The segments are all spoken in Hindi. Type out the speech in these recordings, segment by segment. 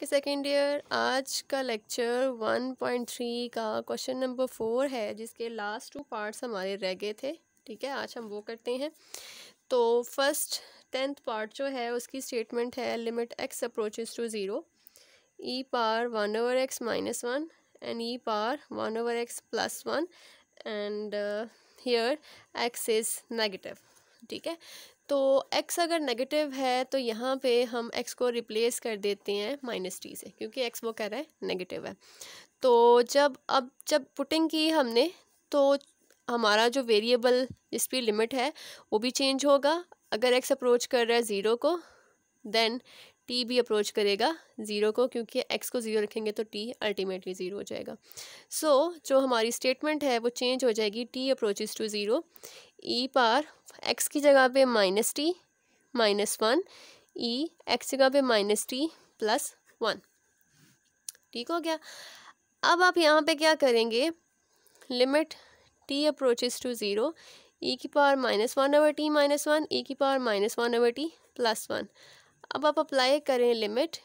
के सेकेंड ईयर आज का लेक्चर 1.3 का क्वेश्चन नंबर फोर है जिसके लास्ट टू पार्ट्स हमारे रह गए थे ठीक है आज हम वो करते हैं तो फर्स्ट टेंथ पार्ट जो है उसकी स्टेटमेंट है limit x approaches to zero e power one over x minus one and e power one over x plus one and here x is negative ठीक है तो x अगर नेगेटिव है तो यहाँ पे हम x को रिप्लेस कर देते हैं माइनस टी से क्योंकि x वो कह रहा है नेगेटिव है तो जब अब जब पुटिंग की हमने तो हमारा जो वेरिएबल जिसकी लिमिट है वो भी चेंज होगा अगर x अप्रोच कर रहा है ज़ीरो को देन टी भी अप्रोच करेगा ज़ीरो को क्योंकि एक्स को ज़ीरो रखेंगे तो टी अल्टीमेटली ज़ीरो हो जाएगा सो so, जो हमारी स्टेटमेंट है वो चेंज हो जाएगी t approaches to zero e power x की जगह पे minus t minus one e x जगह पे माइनस टी प्लस वन ठीक हो गया अब आप यहाँ पे क्या करेंगे limit t approaches to zero e की power minus one over t minus one e की power minus one over t plus one अब आप अप्लाई करें लिमिट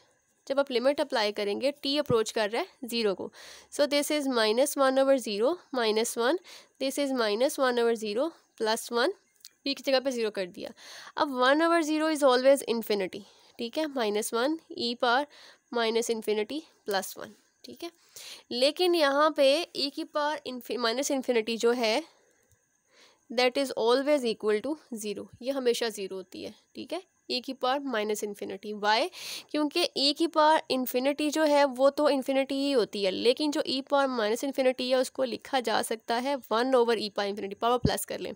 जब आप लिमिट अप्लाई करेंगे टी अप्रोच कर रहा है ज़ीरो को so this is minus one over zero minus one this is minus one over zero plus one t की जगह पे ज़ीरो कर दिया अब one over zero is always infinity ठीक है minus one e power minus infinity plus one ठीक है लेकिन यहाँ पे ई e की पार माइनस इन्फिनिटी जो है that is always equal to zero ये हमेशा ज़ीरो होती है ठीक है ए की पावर माइनस इन्फिनिटी वाई क्योंकि ए की पावर इन्फिनिटी जो है वो तो इन्फिनिटी ही होती है लेकिन जो ई पावर माइनस इन्फिनिटी है उसको लिखा जा सकता है one over e power infinity power plus कर लें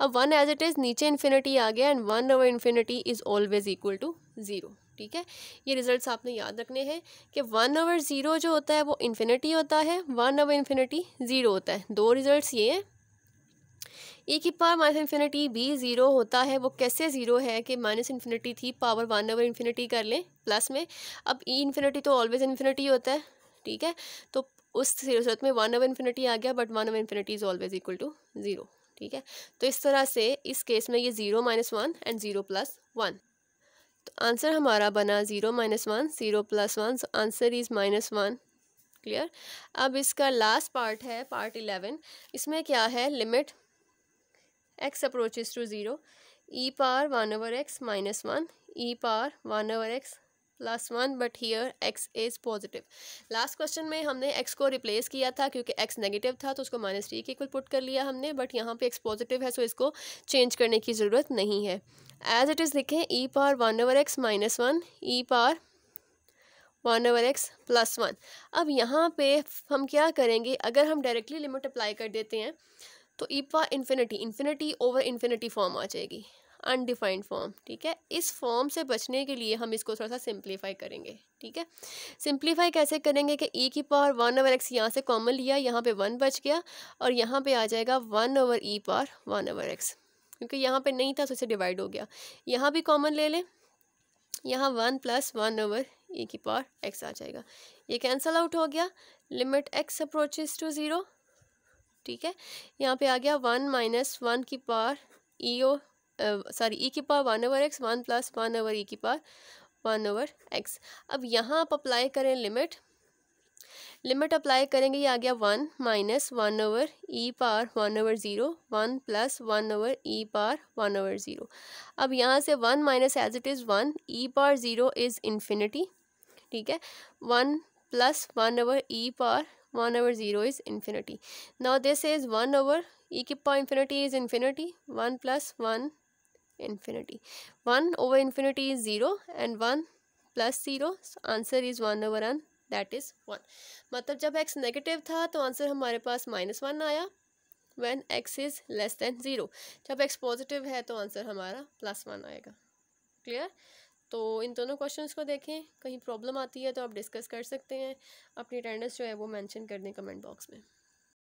अब वन एज इट इज़ नीचे इन्फिनिटी आ गया and one over infinity is always equal to zero ठीक है ये रिजल्ट्स आपने याद रखने हैं कि वन ओवर ज़ीरो जो होता है वो इन्फिनिटी होता है वन ओवर इन्फिनिटी ज़ीरो होता है दो रिजल्ट्स ये हैं ई की पावर माइनस इन्फिनिटी भी ज़ीरो होता है वो कैसे ज़ीरो है कि माइनस इन्फिनिटी थी पावर वन ओवर इन्फिनिटी कर लें प्लस में अब ई इन्फिनिटी तो ऑलवेज इन्फिनिटी होता है ठीक है तो उस सूरत में वन ओवर इन्फिनिटी आ गया but one over infinity is always equal to zero ठीक है तो इस तरह से इस केस में ये zero minus one and zero plus one तो आंसर हमारा बना zero minus one zero plus one so answer is minus one clear अब इसका लास्ट पार्ट है पार्ट इलेवन इसमें क्या है limit x approaches to 0 e power 1 over x minus 1 e power 1 over x plus one but here x is positive last question में हमने एक्स को रिप्लेस किया था क्योंकि एक्स नेगेटिव था तो उसको माइनस थ्री के इक्वल पुट कर लिया हमने बट यहाँ पे एक्स पॉजिटिव है सो इसको चेंज करने की ज़रूरत नहीं है एज इट इज़ लिखें e power one over x minus one e power one over x plus one अब यहाँ पे हम क्या करेंगे अगर हम डायरेक्टली लिमिट अप्लाई कर देते हैं तो इपा infinity infinity over infinity form आ जाएगी अनडिफाइंड फॉर्म ठीक है इस फॉर्म से बचने के लिए हम इसको थोड़ा सा सिंप्लीफाई करेंगे ठीक है सिंप्लीफाई कैसे करेंगे कि ई e की पावर वन ओवर एक्स यहाँ से कॉमन लिया यहाँ पे वन बच गया और यहाँ पे आ जाएगा one over e power one over x क्योंकि यहाँ पे नहीं था तो इसे डिवाइड हो गया यहाँ भी कॉमन ले लें यहाँ one plus one over e की पावर एक्स आ जाएगा ये कैंसल आउट हो गया limit x approaches to zero ठीक है यहाँ पे आ गया वन माइनस वन की power e oh sorry e की power one over x one plus one over e e की पावर वन ओवर एक्स अब यहाँ आप अप्लाई करें लिमिट लिमिट अप्लाई करेंगे ये आ गया one minus one over e e power one over zero one plus one over e e power one over zero अब यहाँ से one minus as it is one e power zero is infinity ठीक है one plus one over e power one over zero is infinity now this is one over e किप्पा infinity is infinity one plus one infinity one over infinity is zero and one plus zero answer is one over one that is one मतलब जब एक्स नेगेटिव था तो आंसर हमारे पास माइनस वन आया one x is less than zero जब एक्स पॉजिटिव है तो आंसर हमारा प्लस वन आएगा क्लियर तो इन दोनों क्वेश्चंस को देखें कहीं प्रॉब्लम आती है तो आप डिस्कस कर सकते हैं अपनी अटेंडेंस जो है वो मेंशन कर दें कमेंट बॉक्स में